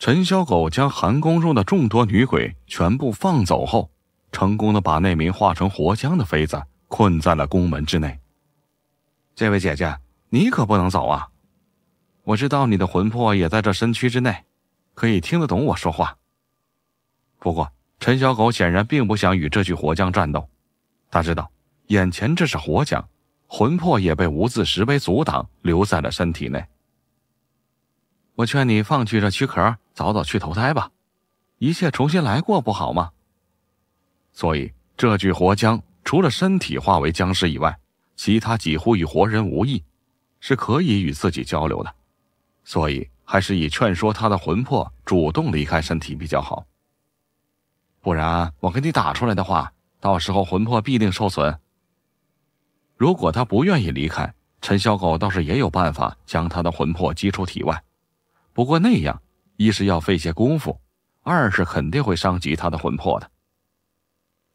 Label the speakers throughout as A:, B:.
A: 陈小狗将寒宫中的众多女鬼全部放走后，成功的把那名化成活僵的妃子困在了宫门之内。这位姐姐，你可不能走啊！我知道你的魂魄也在这身躯之内，可以听得懂我说话。不过，陈小狗显然并不想与这具活僵战斗，他知道眼前这是活僵，魂魄也被无字石碑阻挡，留在了身体内。我劝你放弃这躯壳，早早去投胎吧，一切重新来过不好吗？所以这具活僵除了身体化为僵尸以外，其他几乎与活人无异，是可以与自己交流的。所以还是以劝说他的魂魄主动离开身体比较好，不然我给你打出来的话，到时候魂魄必定受损。如果他不愿意离开，陈小狗倒是也有办法将他的魂魄击出体外。不过那样，一是要费些功夫，二是肯定会伤及他的魂魄的。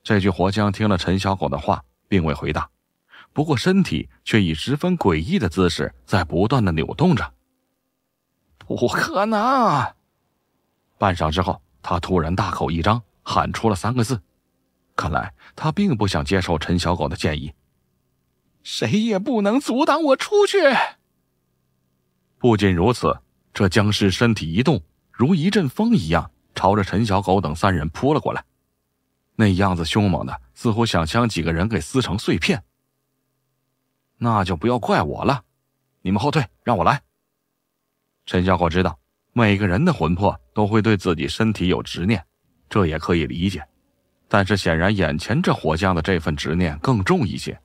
A: 这具活僵听了陈小狗的话，并未回答，不过身体却以十分诡异的姿势在不断的扭动着。不可能！半晌之后，他突然大口一张，喊出了三个字：“看来他并不想接受陈小狗的建议。”谁也不能阻挡我出去！不仅如此。这僵尸身体一动，如一阵风一样，朝着陈小狗等三人扑了过来，那样子凶猛的，似乎想将几个人给撕成碎片。那就不要怪我了，你们后退，让我来。陈小狗知道，每个人的魂魄都会对自己身体有执念，这也可以理解，但是显然眼前这火将的这份执念更重一些。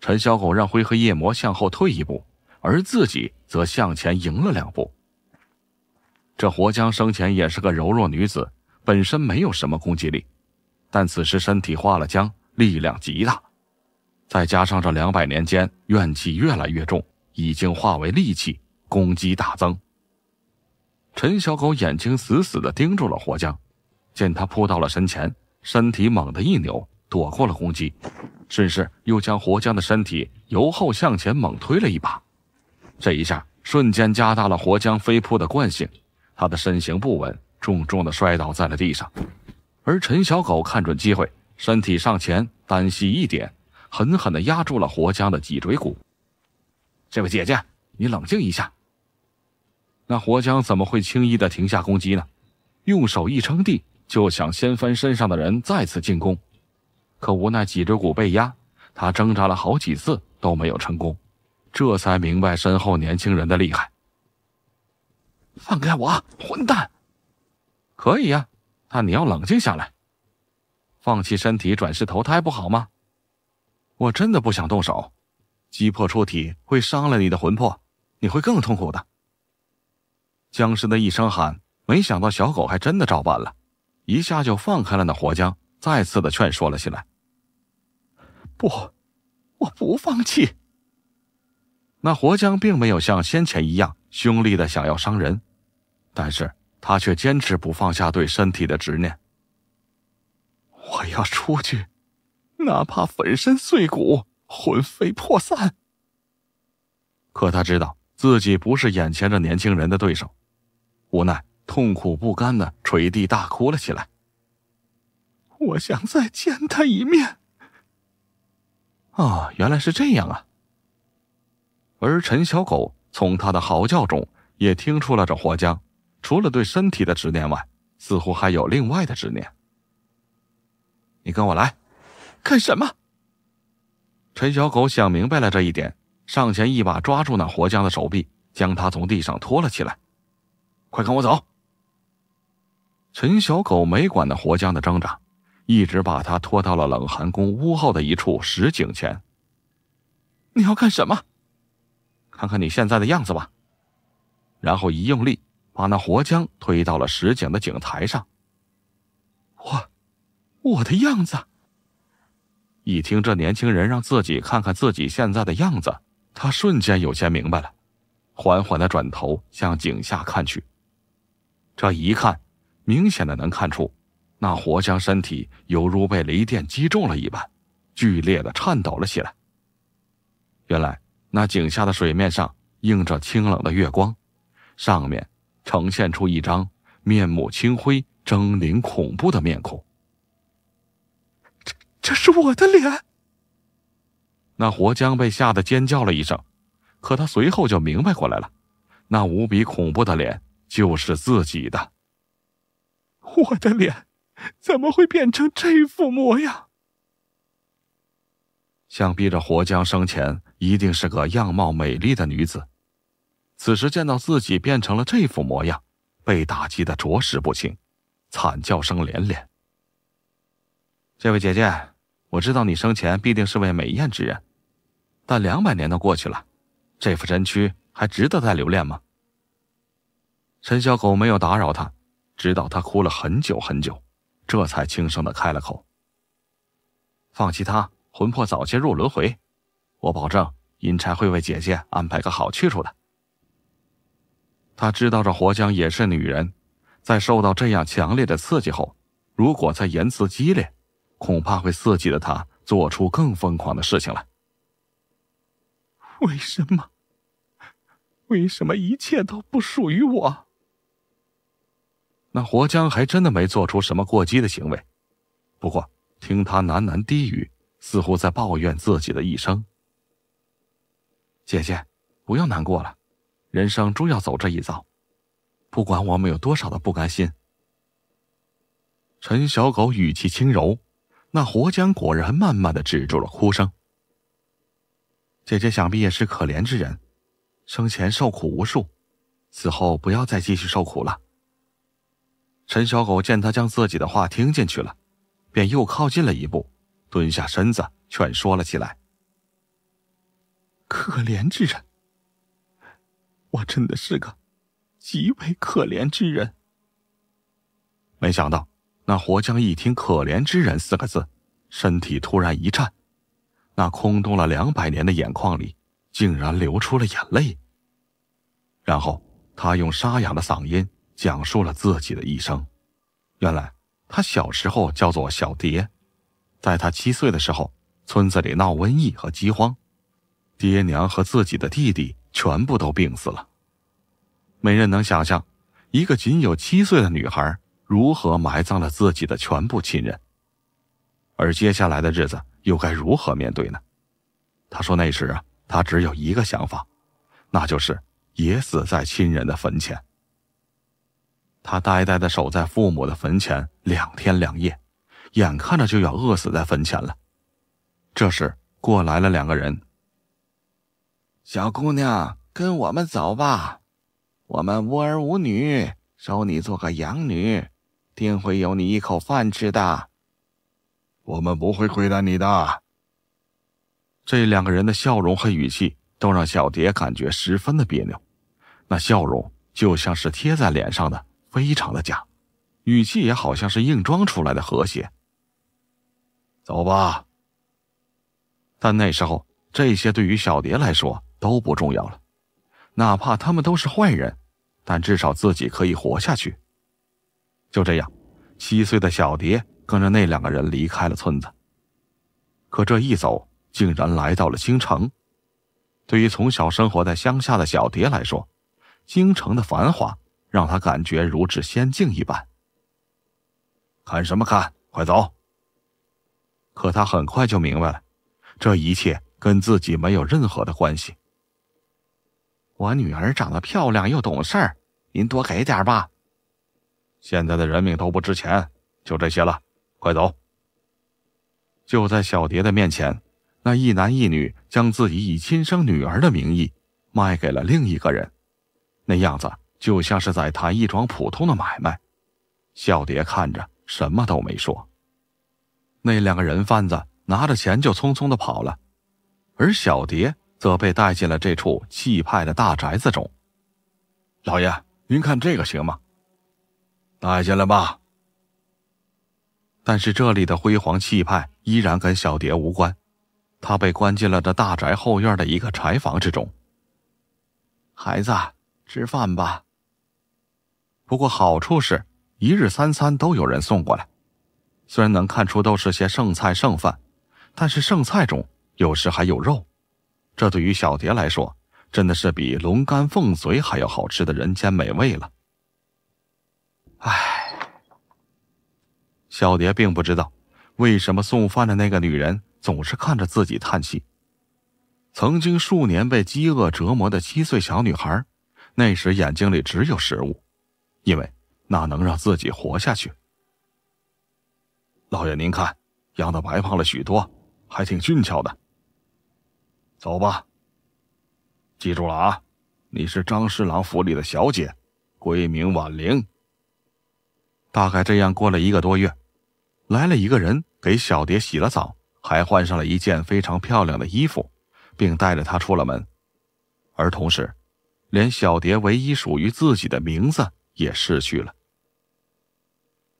A: 陈小狗让灰和夜魔向后退一步，而自己则向前迎了两步。这活江生前也是个柔弱女子，本身没有什么攻击力，但此时身体化了浆，力量极大，再加上这两百年间怨气越来越重，已经化为戾气，攻击大增。陈小狗眼睛死死地盯住了活江，见他扑到了身前，身体猛地一扭，躲过了攻击，顺势又将活江的身体由后向前猛推了一把，这一下瞬间加大了活江飞扑的惯性。他的身形不稳，重重的摔倒在了地上，而陈小狗看准机会，身体上前，单膝一点，狠狠地压住了活江的脊椎骨。这位姐姐，你冷静一下。那活江怎么会轻易地停下攻击呢？用手一撑地，就想掀翻身上的人，再次进攻。可无奈脊椎骨被压，他挣扎了好几次都没有成功，这才明白身后年轻人的厉害。放开我，混蛋！可以呀，但你要冷静下来，放弃身体转世投胎不好吗？我真的不想动手，击破出体会伤了你的魂魄，你会更痛苦的。僵尸的一声喊，没想到小狗还真的照办了，一下就放开了那活僵，再次的劝说了起来。不，我不放弃。那活僵并没有像先前一样。凶厉的想要伤人，但是他却坚持不放下对身体的执念。我要出去，哪怕粉身碎骨、魂飞魄散。可他知道自己不是眼前这年轻人的对手，无奈痛苦不甘的垂地大哭了起来。我想再见他一面。啊，原来是这样啊。而陈小狗。从他的嚎叫中，也听出了这活僵，除了对身体的执念外，似乎还有另外的执念。你跟我来，干什么？陈小狗想明白了这一点，上前一把抓住那活僵的手臂，将他从地上拖了起来。快跟我走！陈小狗没管那活僵的挣扎，一直把他拖到了冷寒宫屋后的一处石井前。你要干什么？看看你现在的样子吧，然后一用力，把那活僵推到了石井的井台上。哇，我的样子！一听这年轻人让自己看看自己现在的样子，他瞬间有些明白了，缓缓的转头向井下看去。这一看，明显的能看出，那活僵身体犹如被雷电击中了一般，剧烈的颤抖了起来。原来。那井下的水面上映着清冷的月光，上面呈现出一张面目青灰、狰狞恐怖的面孔。这，这是我的脸！那活江被吓得尖叫了一声，可他随后就明白过来了，那无比恐怖的脸就是自己的。我的脸怎么会变成这副模样？想必这活江生前……一定是个样貌美丽的女子，此时见到自己变成了这副模样，被打击的着实不轻，惨叫声连连。这位姐姐，我知道你生前必定是位美艳之人，但两百年都过去了，这副身躯还值得再留恋吗？陈小狗没有打扰他，直到他哭了很久很久，这才轻声的开了口：“放弃她，魂魄早些入轮回。”我保证，阴差会为姐姐安排个好去处的。他知道这活江也是女人，在受到这样强烈的刺激后，如果再言辞激烈，恐怕会刺激的他做出更疯狂的事情来。为什么？为什么一切都不属于我？那活江还真的没做出什么过激的行为，不过听他喃喃低语，似乎在抱怨自己的一生。姐姐，不要难过了，人生终要走这一遭，不管我们有多少的不甘心。陈小狗语气轻柔，那活江果然慢慢的止住了哭声。姐姐想必也是可怜之人，生前受苦无数，死后不要再继续受苦了。陈小狗见他将自己的话听进去了，便又靠近了一步，蹲下身子劝说了起来。可怜之人，我真的是个极为可怜之人。没想到那活将一听“可怜之人”四个字，身体突然一颤，那空洞了两百年的眼眶里竟然流出了眼泪。然后他用沙哑的嗓音讲述了自己的一生。原来他小时候叫做小蝶，在他七岁的时候，村子里闹瘟疫和饥荒。爹娘和自己的弟弟全部都病死了，没人能想象一个仅有七岁的女孩如何埋葬了自己的全部亲人，而接下来的日子又该如何面对呢？他说：“那时啊，他只有一个想法，那就是也死在亲人的坟前。他呆呆的守在父母的坟前两天两夜，眼看着就要饿死在坟前了。这时过来了两个人。”小姑娘，跟我们走吧。我们无儿无女，收你做个养女，定会有你一口饭吃的。我们不会亏待你的。这两个人的笑容和语气，都让小蝶感觉十分的别扭。那笑容就像是贴在脸上的，非常的假；语气也好像是硬装出来的和谐。走吧。但那时候，这些对于小蝶来说。都不重要了，哪怕他们都是坏人，但至少自己可以活下去。就这样，七岁的小蝶跟着那两个人离开了村子。可这一走，竟然来到了京城。对于从小生活在乡下的小蝶来说，京城的繁华让她感觉如至仙境一般。看什么看？快走！可他很快就明白了，这一切跟自己没有任何的关系。我女儿长得漂亮又懂事儿，您多给点吧。现在的人命都不值钱，就这些了，快走。就在小蝶的面前，那一男一女将自己以亲生女儿的名义卖给了另一个人，那样子就像是在谈一桩普通的买卖。小蝶看着什么都没说，那两个人贩子拿着钱就匆匆的跑了，而小蝶。则被带进了这处气派的大宅子中。老爷，您看这个行吗？带进来吧。但是这里的辉煌气派依然跟小蝶无关，他被关进了这大宅后院的一个柴房之中。孩子，吃饭吧。不过好处是一日三餐都有人送过来，虽然能看出都是些剩菜剩饭，但是剩菜中有时还有肉。这对于小蝶来说，真的是比龙肝凤髓还要好吃的人间美味了。唉，小蝶并不知道为什么送饭的那个女人总是看着自己叹气。曾经数年被饥饿折磨的七岁小女孩，那时眼睛里只有食物，因为那能让自己活下去。老爷，您看，养的白胖了许多，还挺俊俏的。走吧，记住了啊！你是张侍郎府里的小姐，闺名婉玲。大概这样过了一个多月，来了一个人，给小蝶洗了澡，还换上了一件非常漂亮的衣服，并带着她出了门。而同时，连小蝶唯一属于自己的名字也失去了。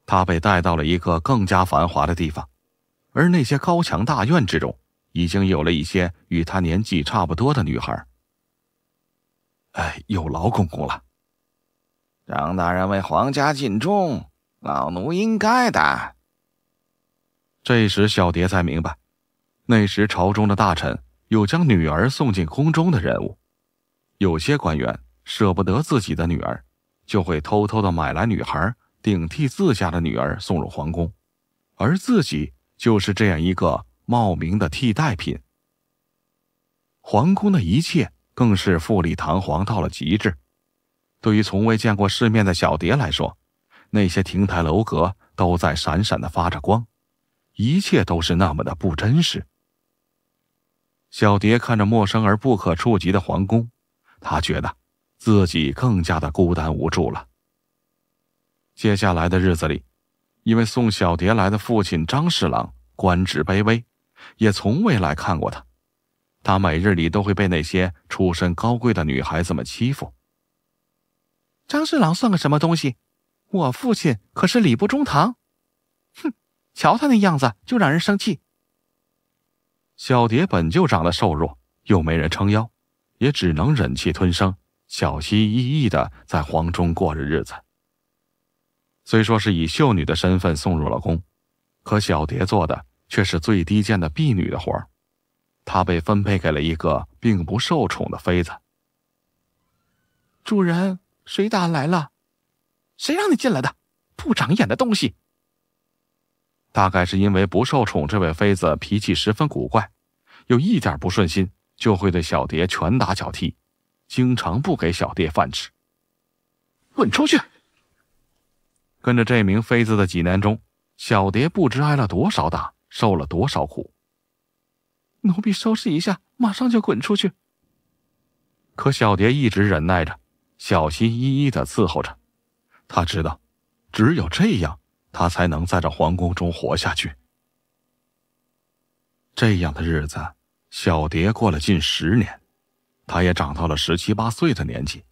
A: 她被带到了一个更加繁华的地方，而那些高墙大院之中。已经有了一些与他年纪差不多的女孩。哎，有劳公公了，张大人为皇家尽忠，老奴应该的。这时小蝶才明白，那时朝中的大臣有将女儿送进宫中的任务，有些官员舍不得自己的女儿，就会偷偷的买来女孩顶替自家的女儿送入皇宫，而自己就是这样一个。冒名的替代品。皇宫的一切更是富丽堂皇到了极致。对于从未见过世面的小蝶来说，那些亭台楼阁都在闪闪的发着光，一切都是那么的不真实。小蝶看着陌生而不可触及的皇宫，她觉得自己更加的孤单无助了。接下来的日子里，因为送小蝶来的父亲张侍郎官职卑微。也从未来看过他，他每日里都会被那些出身高贵的女孩子们欺负。张侍郎算个什么东西？我父亲可是礼部中堂，哼，瞧他那样子就让人生气。小蝶本就长得瘦弱，又没人撑腰，也只能忍气吞声，小心翼翼的在皇中过着日子。虽说是以秀女的身份送入了宫，可小蝶做的。却是最低贱的婢女的活儿，她被分配给了一个并不受宠的妃子。主人，谁打来了？谁让你进来的？不长眼的东西！大概是因为不受宠，这位妃子脾气十分古怪，有一点不顺心就会对小蝶拳打脚踢，经常不给小蝶饭吃。滚出去！跟着这名妃子的几年中，小蝶不知挨了多少打。受了多少苦？奴婢收拾一下，马上就滚出去。可小蝶一直忍耐着，小心翼翼的伺候着。他知道，只有这样，他才能在这皇宫中活下去。这样的日子，小蝶过了近十年，她也长到了十七八岁的年纪。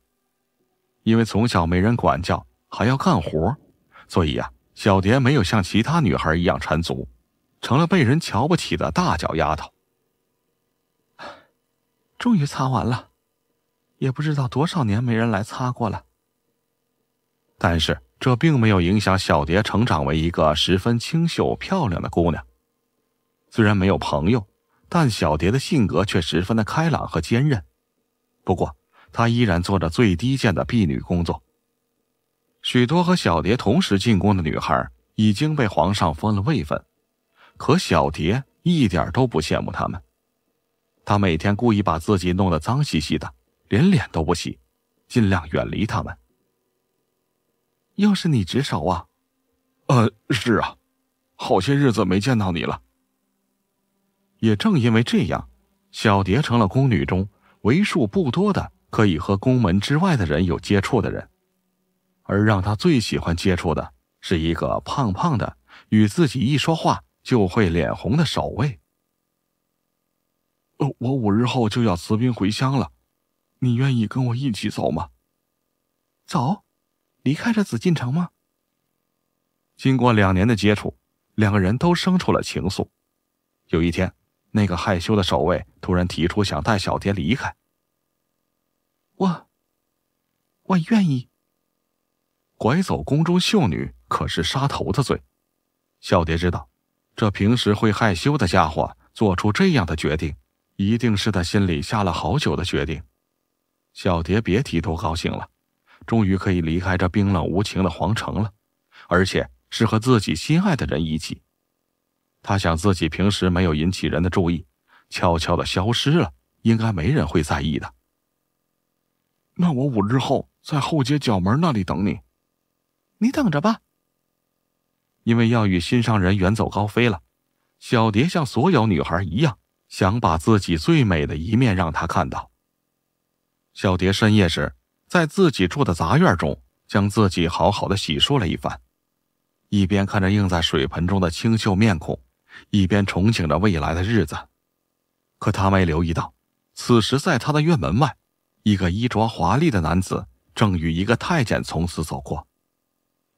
A: 因为从小没人管教，还要干活，所以呀，小蝶没有像其他女孩一样缠足。成了被人瞧不起的大脚丫头。终于擦完了，也不知道多少年没人来擦过了。但是这并没有影响小蝶成长为一个十分清秀漂亮的姑娘。虽然没有朋友，但小蝶的性格却十分的开朗和坚韧。不过她依然做着最低贱的婢女工作。许多和小蝶同时进宫的女孩已经被皇上封了位分。可小蝶一点都不羡慕他们，她每天故意把自己弄得脏兮兮的，连脸都不洗，尽量远离他们。要是你值守啊？呃，是啊，好些日子没见到你了。也正因为这样，小蝶成了宫女中为数不多的可以和宫门之外的人有接触的人，而让她最喜欢接触的是一个胖胖的，与自己一说话。就会脸红的守卫。呃，我五日后就要辞兵回乡了，你愿意跟我一起走吗？走，离开这紫禁城吗？经过两年的接触，两个人都生出了情愫。有一天，那个害羞的守卫突然提出想带小蝶离开。我，我愿意。拐走宫中秀女可是杀头的罪，小蝶知道。这平时会害羞的家伙做出这样的决定，一定是他心里下了好久的决定。小蝶别提多高兴了，终于可以离开这冰冷无情的皇城了，而且是和自己心爱的人一起。他想自己平时没有引起人的注意，悄悄的消失了，应该没人会在意的。那我五日后在后街角门那里等你，你等着吧。因为要与心上人远走高飞了，小蝶像所有女孩一样，想把自己最美的一面让他看到。小蝶深夜时，在自己住的杂院中，将自己好好的洗漱了一番，一边看着映在水盆中的清秀面孔，一边憧憬着未来的日子。可她没留意到，此时在她的院门外，一个衣着华丽的男子正与一个太监从此走过。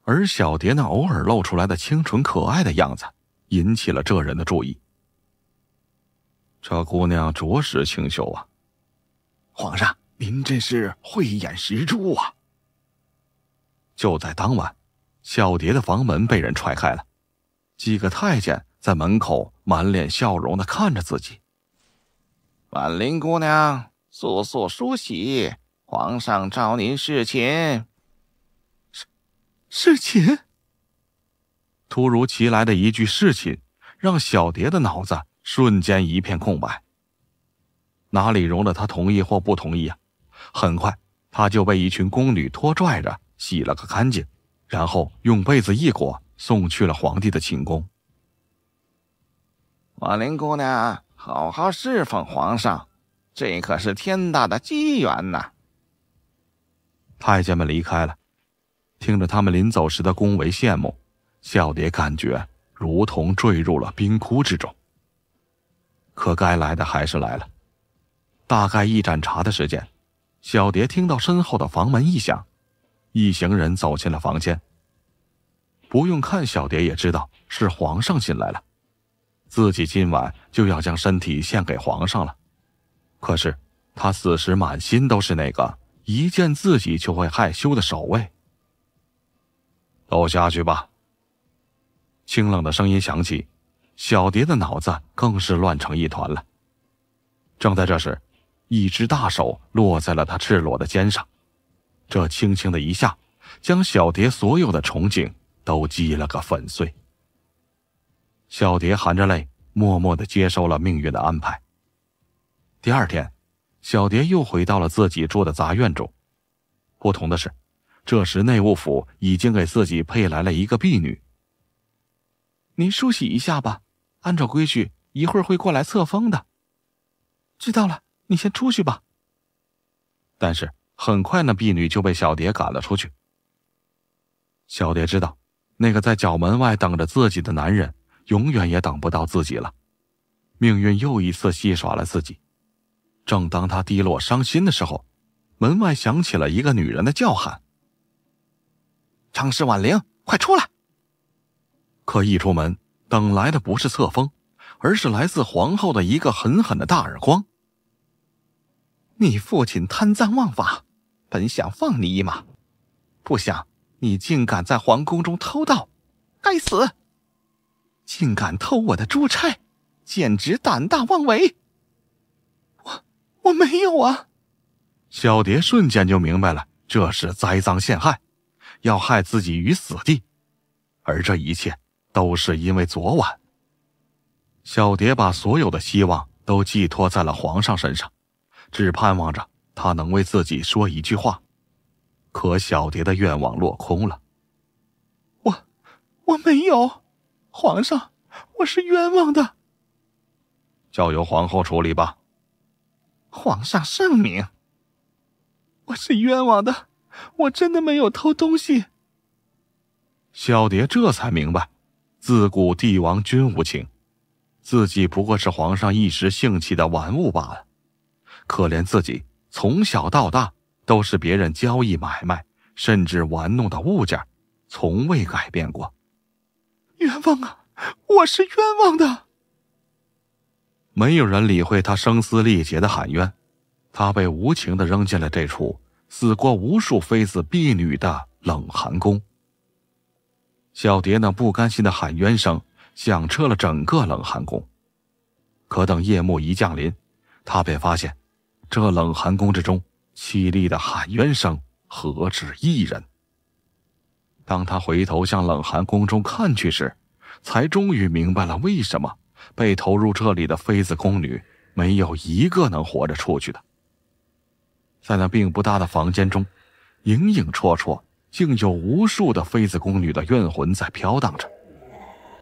A: 而小蝶那偶尔露出来的清纯可爱的样子，引起了这人的注意。这姑娘着实清秀啊！皇上，您真是慧眼识珠啊！就在当晚，小蝶的房门被人踹开了，几个太监在门口满脸笑容的看着自己。婉玲姑娘，速速梳洗，皇上召您侍寝。侍寝。突如其来的一句侍寝，让小蝶的脑子瞬间一片空白。哪里容得他同意或不同意啊？很快，他就被一群宫女拖拽着洗了个干净，然后用被子一裹，送去了皇帝的寝宫。婉玲姑娘，好好侍奉皇上，这可是天大的机缘呐！太监们离开了。听着他们临走时的恭维羡慕，小蝶感觉如同坠入了冰窟之中。可该来的还是来了，大概一盏茶的时间，小蝶听到身后的房门一响，一行人走进了房间。不用看，小蝶也知道是皇上进来了，自己今晚就要将身体献给皇上了。可是他此时满心都是那个一见自己就会害羞的守卫。都下去吧。清冷的声音响起，小蝶的脑子更是乱成一团了。正在这时，一只大手落在了她赤裸的肩上，这轻轻的一下，将小蝶所有的憧憬都击了个粉碎。小蝶含着泪，默默的接受了命运的安排。第二天，小蝶又回到了自己住的杂院中，不同的是。这时，内务府已经给自己配来了一个婢女。您梳洗一下吧，按照规矩，一会儿会过来册封的。知道了，你先出去吧。但是很快，那婢女就被小蝶赶了出去。小蝶知道，那个在角门外等着自己的男人，永远也等不到自己了。命运又一次戏耍了自己。正当他低落伤心的时候，门外响起了一个女人的叫喊。张氏婉玲，快出来！可一出门，等来的不是册封，而是来自皇后的一个狠狠的大耳光。你父亲贪赃枉法，本想放你一马，不想你竟敢在皇宫中偷盗！该死！竟敢偷我的珠钗，简直胆大妄为！我我没有啊！小蝶瞬间就明白了，这是栽赃陷害。要害自己于死地，而这一切都是因为昨晚，小蝶把所有的希望都寄托在了皇上身上，只盼望着他能为自己说一句话。可小蝶的愿望落空了，我我没有，皇上，我是冤枉的，交由皇后处理吧。皇上圣明，我是冤枉的。我真的没有偷东西。小蝶这才明白，自古帝王君无情，自己不过是皇上一时兴起的玩物罢了。可怜自己从小到大都是别人交易买卖，甚至玩弄的物件，从未改变过。冤枉啊！我是冤枉的。没有人理会他声嘶力竭的喊冤，他被无情的扔进了这处。死过无数妃子婢女的冷寒宫，小蝶那不甘心的喊冤声响彻了整个冷寒宫。可等夜幕一降临，他便发现，这冷寒宫之中凄厉的喊冤声何止一人。当他回头向冷寒宫中看去时，才终于明白了为什么被投入这里的妃子宫女没有一个能活着出去的。在那并不大的房间中，影影绰绰，竟有无数的妃子宫女的怨魂在飘荡着，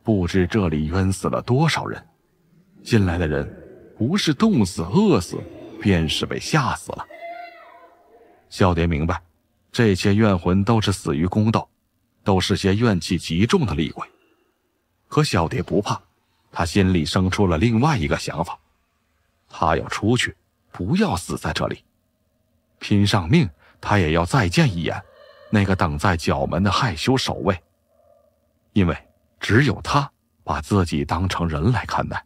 A: 不知这里冤死了多少人。进来的人，不是冻死、饿死，便是被吓死了。小蝶明白，这些怨魂都是死于宫斗，都是些怨气极重的厉鬼。可小蝶不怕，她心里生出了另外一个想法：她要出去，不要死在这里。拼上命，他也要再见一眼那个等在角门的害羞守卫，因为只有他把自己当成人来看待。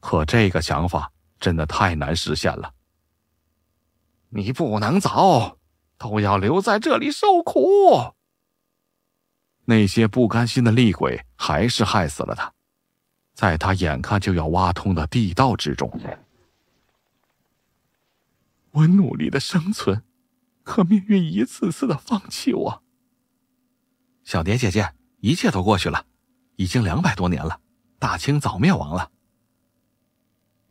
A: 可这个想法真的太难实现了。你不能走，都要留在这里受苦。那些不甘心的厉鬼还是害死了他，在他眼看就要挖通的地道之中。我努力的生存，可命运一次次的放弃我。小蝶姐姐，一切都过去了，已经两百多年了，大清早灭亡了。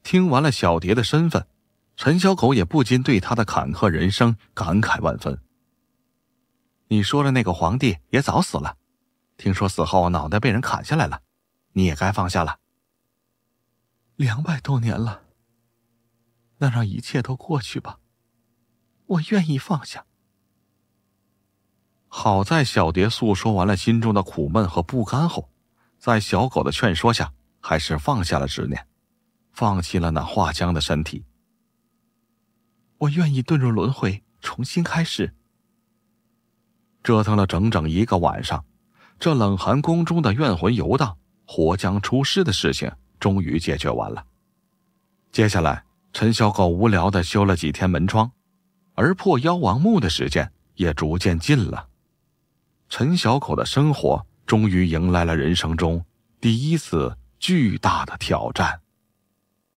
A: 听完了小蝶的身份，陈小狗也不禁对她的坎坷人生感慨万分。你说的那个皇帝也早死了，听说死后脑袋被人砍下来了，你也该放下了。两百多年了。那让一切都过去吧，我愿意放下。好在小蝶诉说完了心中的苦闷和不甘后，在小狗的劝说下，还是放下了执念，放弃了那化僵的身体。我愿意遁入轮回，重新开始。折腾了整整一个晚上，这冷寒宫中的怨魂游荡、活僵出世的事情终于解决完了。接下来。陈小狗无聊的修了几天门窗，而破妖王墓的时间也逐渐近了。陈小口的生活终于迎来了人生中第一次巨大的挑战。